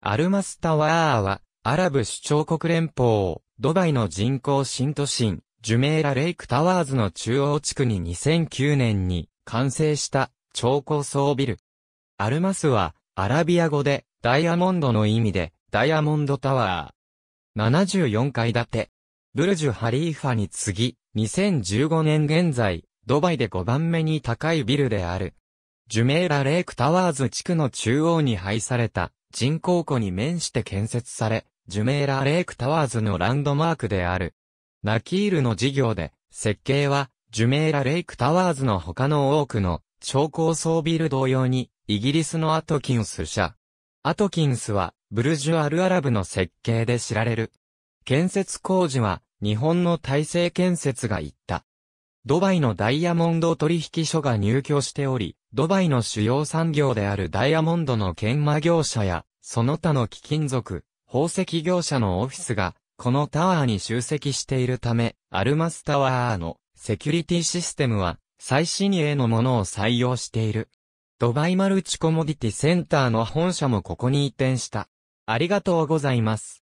アルマスタワーは、アラブ首長国連邦、ドバイの人口新都心、ジュメーラ・レイク・タワーズの中央地区に2009年に完成した超高層ビル。アルマスは、アラビア語で、ダイヤモンドの意味で、ダイヤモンドタワー。74階建て。ブルジュ・ハリーファに次、ぎ、2015年現在、ドバイで5番目に高いビルである。ジュメーラ・レイク・タワーズ地区の中央に配された、人工湖に面して建設され、ジュメーラーレイクタワーズのランドマークである。ナキールの事業で、設計は、ジュメーラレイクタワーズの他の多くの、超高層ビル同様に、イギリスのアトキンス社。アトキンスは、ブルジュアルアラブの設計で知られる。建設工事は、日本の体制建設が行った。ドバイのダイヤモンド取引所が入居しており、ドバイの主要産業であるダイヤモンドの研磨業者や、その他の貴金属、宝石業者のオフィスが、このタワーに集積しているため、アルマスタワーのセキュリティシステムは、最新鋭のものを採用している。ドバイマルチコモディティセンターの本社もここに移転した。ありがとうございます。